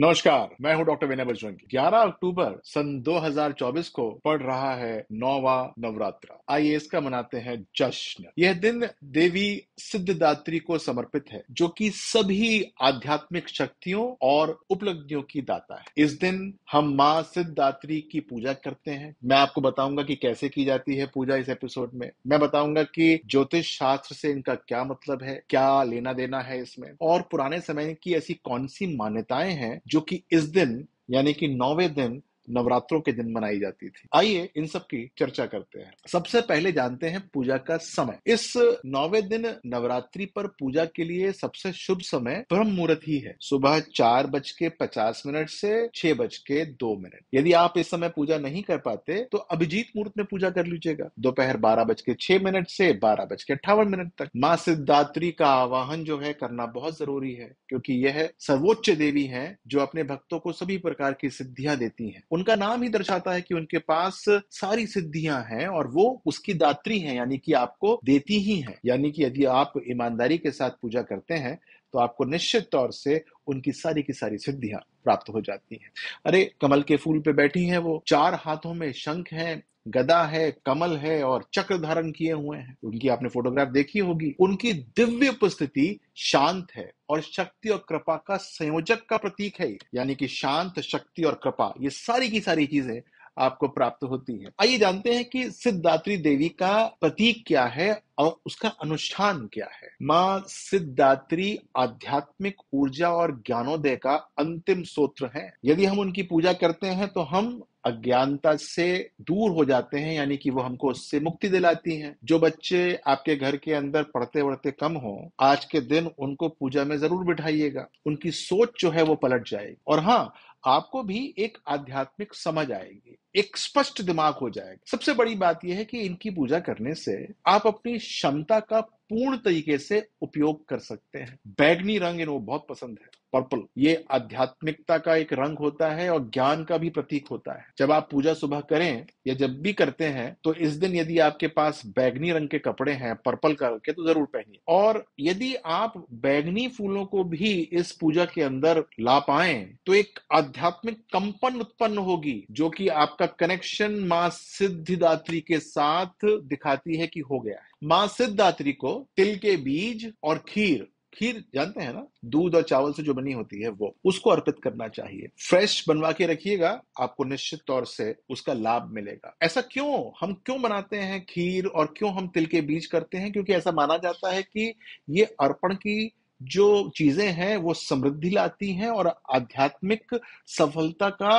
नमस्कार मैं हूं डॉक्टर विनय बजरंग 11 अक्टूबर सन 2024 को पड़ रहा है नौवा नवरात्र आइए इसका मनाते हैं जश्न यह दिन देवी सिद्धदात्री को समर्पित है जो कि सभी आध्यात्मिक शक्तियों और उपलब्धियों की दाता है इस दिन हम माँ सिद्धदात्री की पूजा करते हैं मैं आपको बताऊंगा कि कैसे की जाती है पूजा इस एपिसोड में मैं बताऊंगा कि ज्योतिष शास्त्र से इनका क्या मतलब है क्या लेना देना है इसमें और पुराने समय की ऐसी कौन सी मान्यताएं हैं जो कि इस दिन यानी कि नौवे दिन नवरात्रों के दिन मनाई जाती थी आइए इन सब की चर्चा करते हैं सबसे पहले जानते हैं पूजा का समय इस नौवे दिन नवरात्रि पर पूजा के लिए सबसे शुभ समय ब्रह्म मुहूर्त ही है सुबह चार बज के पचास मिनट से छह बज के दो मिनट यदि आप इस समय पूजा नहीं कर पाते तो अभिजीत मुहूर्त में पूजा कर लीजिएगा दोपहर बारह बज के छह मिनट से बारह बज के अट्ठावन मिनट तक माँ सिद्धात्री का आवाहन जो है करना बहुत जरूरी है क्योंकि यह सर्वोच्च देवी है जो अपने भक्तों को सभी प्रकार की सिद्धियां देती है उनका नाम ही दर्शाता है कि उनके पास सारी सिद्धियां हैं और वो उसकी दात्री हैं यानी कि आपको देती ही हैं यानी कि यदि आप ईमानदारी के साथ पूजा करते हैं तो आपको निश्चित तौर से उनकी सारी की सारी सिद्धियां प्राप्त हो जाती हैं अरे कमल के फूल पे बैठी हैं वो चार हाथों में शंख हैं गदा है कमल है और चक्र धारण किए हुए हैं उनकी आपने फोटोग्राफ देखी होगी उनकी दिव्य उपस्थिति शांत है और शक्ति और कृपा का संयोजक का प्रतीक है यानी कि शांत शक्ति और कृपा ये सारी की सारी चीजें आपको प्राप्त होती है आइए जानते हैं कि सिद्धात्री देवी का प्रतीक क्या है और उसका अनुष्ठान क्या है माँ सिद्धात्री आध्यात्मिक ऊर्जा और ज्ञानोदय का अंतिम सूत्र है यदि हम उनकी पूजा करते हैं तो हम अज्ञानता से दूर हो जाते हैं यानी कि वो हमको उससे मुक्ति दिलाती हैं जो बच्चे आपके घर के अंदर पढ़ते वढ़ते कम हो आज के दिन उनको पूजा में जरूर बिठाइएगा उनकी सोच जो है वो पलट जाएगी और हाँ आपको भी एक आध्यात्मिक समझ आएगी एक स्पष्ट दिमाग हो जाएगा सबसे बड़ी बात यह है कि इनकी पूजा करने से आप अपनी क्षमता का पूर्ण तरीके से उपयोग कर सकते हैं बैगनी रंग इनको बहुत पसंद है पर्पल ये आध्यात्मिकता का एक रंग होता है और ज्ञान का भी प्रतीक होता है जब आप पूजा सुबह करें या जब भी करते हैं तो इस दिन यदि आपके पास बैगनी रंग के कपड़े हैं पर्पल कलर के तो जरूर पहनिए और यदि आप बैगनी फूलों को भी इस पूजा के अंदर ला पाए तो एक आध्यात्मिक कंपन उत्पन्न होगी जो कि आपका कनेक्शन मां सिद्धिदात्री के साथ दिखाती है कि हो गया है मां सिद्धात्री को तिल के बीज और खीर खीर जानते हैं ना दूध और चावल से जो बनी होती है वो उसको अर्पित करना चाहिए फ्रेश बनवा के रखिएगा आपको निश्चित तौर से उसका लाभ मिलेगा ऐसा क्यों हम क्यों बनाते हैं खीर और क्यों हम तिल के बीज करते हैं क्योंकि ऐसा माना जाता है कि ये अर्पण की जो चीजें हैं वो समृद्धि लाती हैं और आध्यात्मिक सफलता का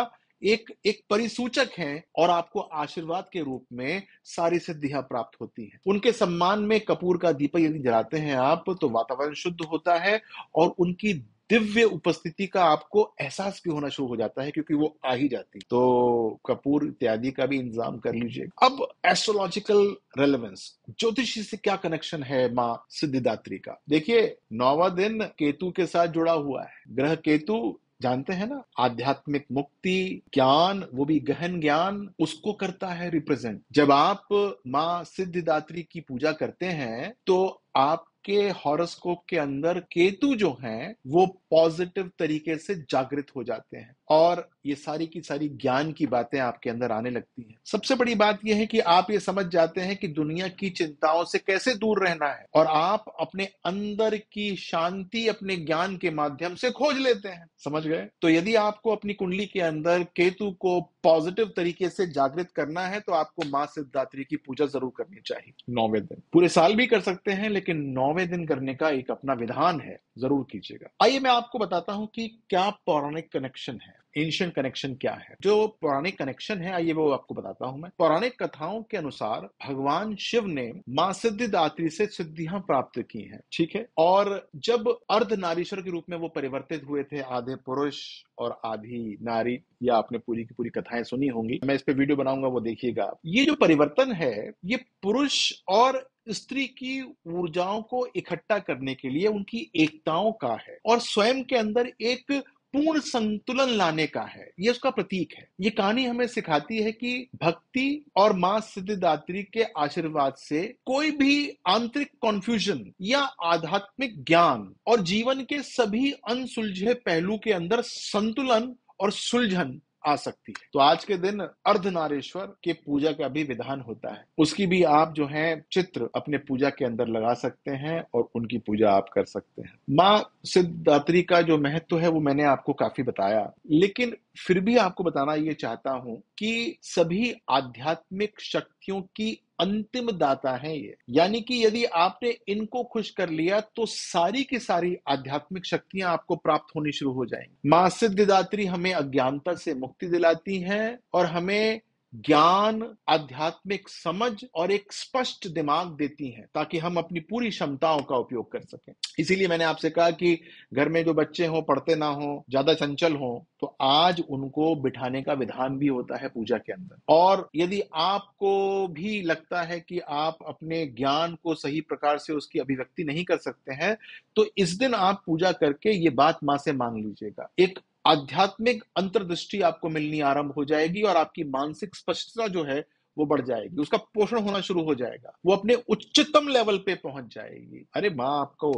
एक एक परिसूचक हैं और आपको आशीर्वाद के रूप में सारी सिद्धियां प्राप्त होती हैं उनके सम्मान में कपूर का दीपक यदि जलाते हैं आप तो वातावरण शुद्ध होता है और उनकी दिव्य उपस्थिति का आपको एहसास भी होना शुरू हो जाता है क्योंकि वो आ ही जाती तो कपूर इत्यादि का भी इंतजाम कर लीजिए अब एस्ट्रोलॉजिकल रेलेवेंस ज्योतिषी से क्या कनेक्शन है माँ सिद्धिदात्री का देखिए नौवा दिन केतु के साथ जुड़ा हुआ है ग्रह केतु जानते हैं ना आध्यात्मिक मुक्ति ज्ञान वो भी गहन ज्ञान उसको करता है रिप्रेजेंट जब आप माँ सिद्धिदात्री की पूजा करते हैं तो आप के हॉरोस्कोप के अंदर केतु जो हैं वो पॉजिटिव तरीके से जागृत हो जाते हैं और ये सारी की सारी ज्ञान की बातें आपके अंदर आने लगती हैं सबसे बड़ी बात यह है कि आप ये समझ जाते हैं कि दुनिया की चिंताओं से कैसे दूर रहना है और आप अपने अंदर की शांति अपने ज्ञान के माध्यम से खोज लेते हैं समझ गए तो यदि आपको अपनी कुंडली के अंदर केतु को पॉजिटिव तरीके से जागृत करना है तो आपको माँ सिद्धात्री की पूजा जरूर करनी चाहिए नौवे दिन पूरे साल भी कर सकते हैं लेकिन नौवे दिन करने का एक अपना विधान है जरूर कीजिएगा आइए मैं आपको बताता हूँ कि क्या पौराणिक कनेक्शन है एंशियंट कनेक्शन क्या है जो पौराणिक कनेक्शन है आइए वो आपको बताता हूं मैं पौराणिक कथाओं के अनुसार भगवान शिव ने मां सिद्धिदात्री से सिद्धियां प्राप्त की हैं ठीक है और जब अर्ध नारीश्वर के रूप में वो परिवर्तित हुए थे आधे पुरुष और आधी नारी या आपने पूरी की पूरी कथाएं सुनी होंगी मैं इस पे वीडियो बनाऊंगा वो देखिएगा ये जो परिवर्तन है ये पुरुष और स्त्री की ऊर्जाओं को इकट्ठा करने के लिए उनकी एकताओं का है और स्वयं के अंदर एक पूर्ण संतुलन लाने का है ये उसका प्रतीक है ये कहानी हमें सिखाती है कि भक्ति और मां सिद्धिदात्री के आशीर्वाद से कोई भी आंतरिक कॉन्फ्यूजन या आध्यात्मिक ज्ञान और जीवन के सभी अनसुलझे पहलू के अंदर संतुलन और सुलझन आ सकती है तो आज के दिन अर्धनारेश्वर के पूजा का भी विधान होता है उसकी भी आप जो है चित्र अपने पूजा के अंदर लगा सकते हैं और उनकी पूजा आप कर सकते हैं माँ सिद्धात्री का जो महत्व है वो मैंने आपको काफी बताया लेकिन फिर भी आपको बताना ये चाहता हूँ कि सभी आध्यात्मिक शक्तियों की अंतिम दाता है ये यानी कि यदि आपने इनको खुश कर लिया तो सारी की सारी आध्यात्मिक शक्तियां आपको प्राप्त होनी शुरू हो जाएंगी मां सिद्धिदात्री हमें अज्ञानता से मुक्ति दिलाती हैं और हमें ज्ञान आध्यात्मिक समझ और एक स्पष्ट दिमाग देती हैं ताकि हम अपनी पूरी क्षमताओं का उपयोग कर सकें इसीलिए मैंने आपसे कहा कि घर में जो बच्चे हों पढ़ते ना हो ज्यादा चंचल हो तो आज उनको बिठाने का विधान भी होता है पूजा के अंदर और यदि आपको भी लगता है कि आप अपने ज्ञान को सही प्रकार से उसकी अभिव्यक्ति नहीं कर सकते हैं तो इस दिन आप पूजा करके ये बात माँ से मांग लीजिएगा एक आध्यात्मिक अंतर्दृष्टि आपको मिलनी आरंभ हो जाएगी और आपकी मानसिक स्पष्टता जो है वो बढ़ जाएगी उसका पोषण होना शुरू हो जाएगा वो अपने उच्चतम लेवल पे पहुंच जाएगी अरे माँ आपको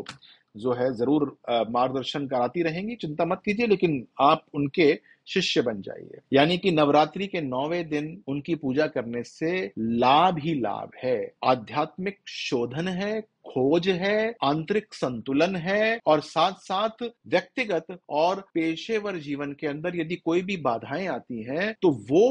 जो है जरूर मार्गदर्शन कराती रहेंगी चिंता मत कीजिए लेकिन आप उनके शिष्य बन जाइए यानी कि नवरात्रि के नौवे दिन उनकी पूजा करने से लाभ ही लाभ है आध्यात्मिक शोधन है खोज है आंतरिक संतुलन है और साथ साथ व्यक्तिगत और पेशेवर जीवन के अंदर यदि कोई भी बाधाएं आती हैं तो वो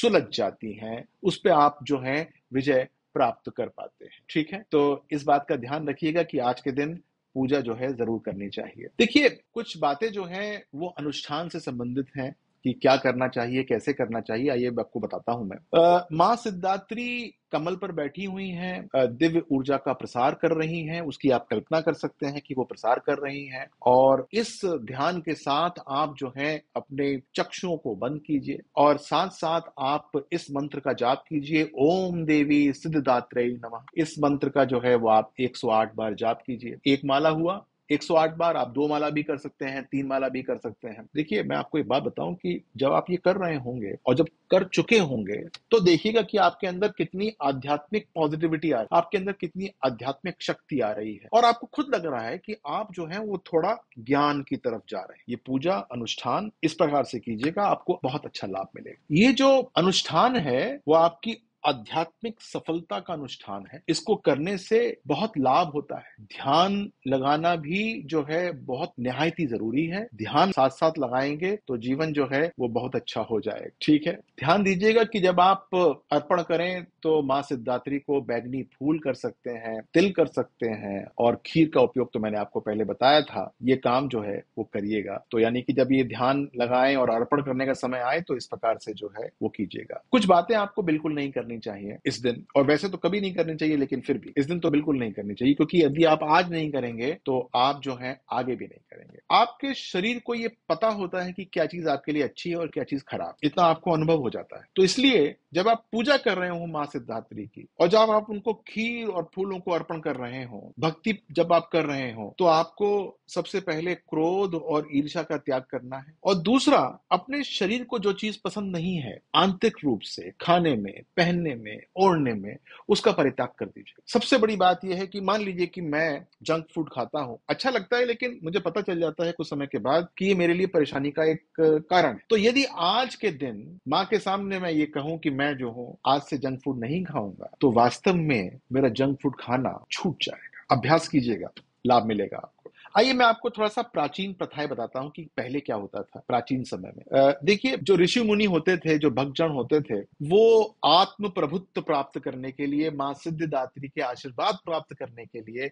सुलझ जाती हैं उस पर आप जो है विजय प्राप्त कर पाते हैं ठीक है तो इस बात का ध्यान रखिएगा कि आज के दिन पूजा जो है जरूर करनी चाहिए देखिए कुछ बातें जो हैं वो अनुष्ठान से संबंधित हैं कि क्या करना चाहिए कैसे करना चाहिए आइए आपको बताता हूं मैं माँ सिद्धात्री कमल पर बैठी हुई हैं दिव्य ऊर्जा का प्रसार कर रही हैं उसकी आप कल्पना कर सकते हैं कि वो प्रसार कर रही हैं और इस ध्यान के साथ आप जो है अपने चक्षुओं को बंद कीजिए और साथ साथ आप इस मंत्र का जाप कीजिए ओम देवी सिद्धदात्री नमः इस मंत्र का जो है वो आप 108 बार जाप कीजिए एक माला हुआ 108 बार आप दो माला भी कर सकते हैं तीन माला भी कर सकते हैं देखिए मैं आपको एक बात बताऊं कि जब आप ये कर रहे होंगे और जब कर चुके होंगे तो देखिएगा कि आपके अंदर कितनी आध्यात्मिक पॉजिटिविटी आ रही है आपके अंदर कितनी आध्यात्मिक शक्ति आ रही है और आपको खुद लग रहा है कि आप जो है वो थोड़ा ज्ञान की तरफ जा रहे हैं ये पूजा अनुष्ठान इस प्रकार से कीजिएगा आपको बहुत अच्छा लाभ मिलेगा ये जो अनुष्ठान है वो आपकी आध्यात्मिक सफलता का अनुष्ठान है इसको करने से बहुत लाभ होता है ध्यान लगाना भी जो है बहुत निहायती जरूरी है ध्यान साथ साथ लगाएंगे तो जीवन जो है वो बहुत अच्छा हो जाएगा ठीक है ध्यान दीजिएगा कि जब आप अर्पण करें तो माँ सिद्धात्री को बैगनी फूल कर सकते हैं तिल कर सकते हैं और खीर का उपयोग तो मैंने आपको पहले बताया था ये काम जो है वो करिएगा तो यानी कि जब ये ध्यान लगाएं और अर्पण करने का समय आए तो इस प्रकार से जो है वो कीजिएगा कुछ बातें आपको बिल्कुल नहीं करनी करनी चाहिए इस दिन और वैसे तो कभी नहीं करनी चाहिए लेकिन फिर भी इस दिन तो बिल्कुल नहीं करनी चाहिए क्योंकि यदि आप आज नहीं करेंगे तो आप जो है आगे भी नहीं करेंगे आपके शरीर को ये पता होता है कि क्या चीज आपके लिए अच्छी है और क्या चीज खराब इतना आपको अनुभव हो जाता है तो इसलिए जब आप पूजा कर रहे हो माँ सिद्धात्री की और जब आप उनको खीर और फूलों को अर्पण कर रहे हो भक्ति जब आप कर रहे हो तो आपको सबसे पहले क्रोध और ईर्षा का त्याग करना है और दूसरा अपने शरीर को जो चीज पसंद नहीं है आंतरिक रूप से खाने में पहनने पहनने में ओढ़ने में उसका परित्याग कर दीजिए सबसे बड़ी बात यह है कि मान लीजिए कि मैं जंक फूड खाता हूं अच्छा लगता है लेकिन मुझे पता चल जाता है कुछ समय के बाद कि ये मेरे लिए परेशानी का एक कारण है तो यदि आज के दिन माँ के सामने मैं ये कहूं कि मैं जो हूं आज से जंक फूड नहीं खाऊंगा तो वास्तव में मेरा जंक फूड खाना छूट जाएगा अभ्यास कीजिएगा लाभ मिलेगा आपको आइए मैं आपको थोड़ा सा प्राचीन प्रथाएं बताता हूँ कि पहले क्या होता था प्राचीन समय में देखिए जो ऋषि मुनि होते थे जो भक्तजन होते थे वो आत्म प्रभुत्व प्राप्त करने के लिए माँ सिद्धदात्री के आशीर्वाद प्राप्त करने के लिए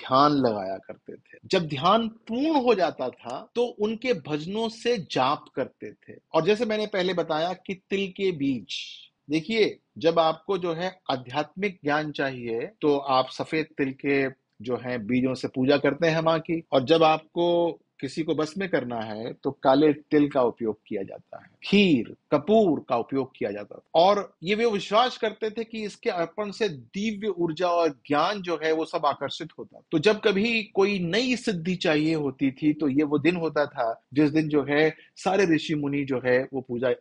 ध्यान लगाया करते थे जब ध्यान पूर्ण हो जाता था तो उनके भजनों से जाप करते थे और जैसे मैंने पहले बताया कि तिल के बीज देखिए जब आपको जो है आध्यात्मिक ज्ञान चाहिए तो आप सफेद तिल के जो है बीजों से पूजा करते हैं माँ की और जब आपको किसी को बस में करना है तो काले तिल का उपयोग किया जाता है खीर कपूर का उपयोग किया जाता था और ये वे विश्वास करते थे कि इसके अर्पण से दिव्य ऊर्जा और ज्ञान जो है वो सब आकर्षित होता तो जब कभी कोई नई सिद्धि चाहिए होती थी तो ये वो दिन होता था जिस दिन जो है सारे ऋषि मुनि जो है वो पूजा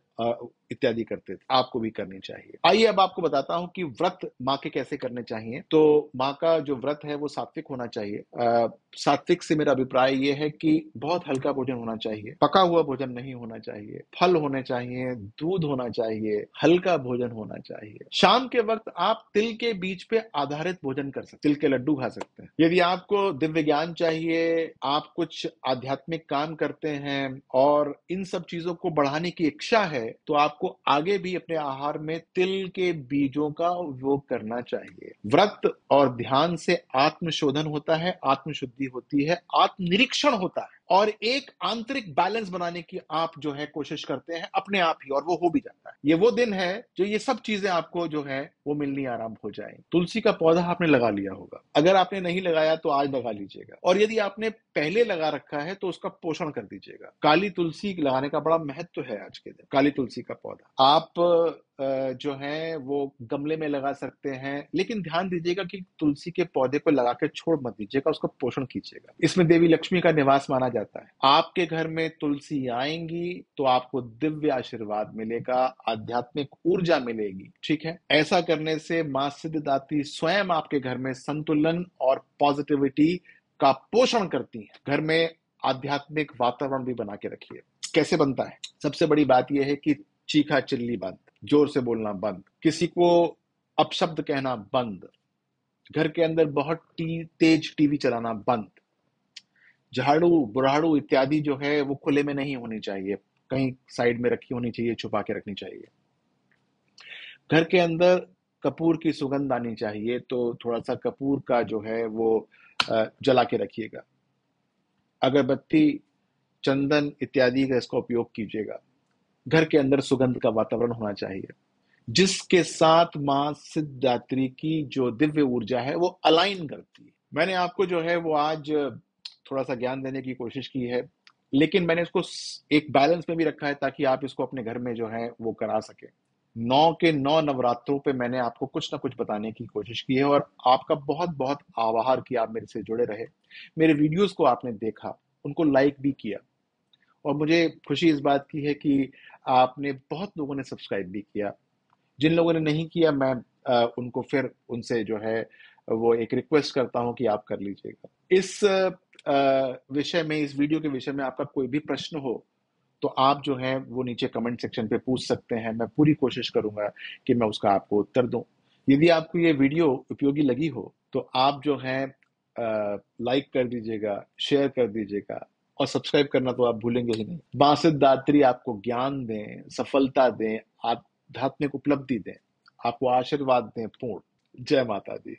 इत्यादि करते थे आपको भी करनी चाहिए आइए अब आपको बताता हूँ कि व्रत माँ के कैसे करने चाहिए तो माँ का जो व्रत है वो सात्विक होना चाहिए सात्विक से मेरा अभिप्राय ये है कि बहुत हल्का भोजन होना चाहिए पका हुआ भोजन नहीं होना चाहिए फल होना होने चाहिए दूध होना चाहिए हल्का भोजन होना चाहिए शाम के वक्त आप तिल के बीज पे आधारित भोजन कर सकते तिल के लड्डू खा सकते हैं यदि आपको दिव्य ज्ञान चाहिए आप कुछ आध्यात्मिक काम करते हैं और इन सब चीजों को बढ़ाने की इच्छा है तो आपको आगे भी अपने आहार में तिल के बीजों का उपयोग करना चाहिए व्रत और ध्यान से आत्मशोधन होता है आत्मशुद्धि होती है आत्मनिरीक्षण होता है और एक आंतरिक बैलेंस बनाने की आप जो है कोशिश करते हैं अपने आप ही और वो हो भी जाता है ये वो दिन है जो ये सब चीजें आपको जो है वो मिलनी आराम हो जाए तुलसी का पौधा आपने लगा लिया होगा अगर आपने नहीं लगाया तो आज लगा लीजिएगा और यदि आपने पहले लगा रखा है तो उसका पोषण कर दीजिएगा काली तुलसी लगाने का बड़ा महत्व है आज के दिन काली तुलसी का पौधा आप जो है वो गमले में लगा सकते हैं लेकिन ध्यान दीजिएगा कि तुलसी के पौधे को लगा के छोड़ मत दीजिएगा उसका पोषण कीजिएगा इसमें देवी लक्ष्मी का निवास माना जाता है आपके घर में तुलसी आएंगी तो आपको दिव्य आशीर्वाद मिलेगा आध्यात्मिक ऊर्जा मिलेगी ठीक है ऐसा करने से माँ सिद्धदाती स्वयं आपके घर में संतुलन और पॉजिटिविटी का पोषण करती है घर में आध्यात्मिक वातावरण भी बना के रखिए कैसे बनता है सबसे बड़ी बात यह है कि चीखा चिल्ली बांध जोर से बोलना बंद किसी को अपशब्द कहना बंद घर के अंदर बहुत टी, तेज टीवी चलाना बंद झाड़ू बुराड़ू इत्यादि जो है वो खुले में नहीं होनी चाहिए कहीं साइड में रखी होनी चाहिए छुपा के रखनी चाहिए घर के अंदर कपूर की सुगंध आनी चाहिए तो थोड़ा सा कपूर का जो है वो जला के रखिएगा अगरबत्ती चंदन इत्यादि का इसका उपयोग कीजिएगा घर के अंदर सुगंध का वातावरण होना चाहिए जिसके साथ माँ सिद्धात्री की जो दिव्य ऊर्जा है वो अलाइन करती है मैंने आपको जो है वो आज थोड़ा सा ज्ञान देने की कोशिश की है लेकिन मैंने इसको एक बैलेंस में भी रखा है ताकि आप इसको अपने घर में जो है वो करा सके नौ के नौ नवरात्रों पे मैंने आपको कुछ ना कुछ बताने की कोशिश की है और आपका बहुत बहुत आभार कि आप मेरे से जुड़े रहे मेरे वीडियोस को आपने देखा उनको लाइक भी किया और मुझे खुशी इस बात की है कि आपने बहुत लोगों ने सब्सक्राइब भी किया जिन लोगों ने नहीं किया मैं आ, उनको फिर उनसे जो है वो एक रिक्वेस्ट करता हूं कि आप कर लीजिएगा इस विषय में इस वीडियो के विषय में आपका कोई भी प्रश्न हो तो आप जो है वो नीचे कमेंट सेक्शन पे पूछ सकते हैं मैं पूरी कोशिश करूंगा कि मैं उसका आपको उत्तर दूं यदि आपको ये वीडियो उपयोगी लगी हो तो आप जो है लाइक कर दीजिएगा शेयर कर दीजिएगा और सब्सक्राइब करना तो आप भूलेंगे ही नहीं बासित दात्री आपको ज्ञान दें सफलता दें आध्यात्मिक उपलब्धि दें आपको आशीर्वाद दें पूर्ण जय माता दी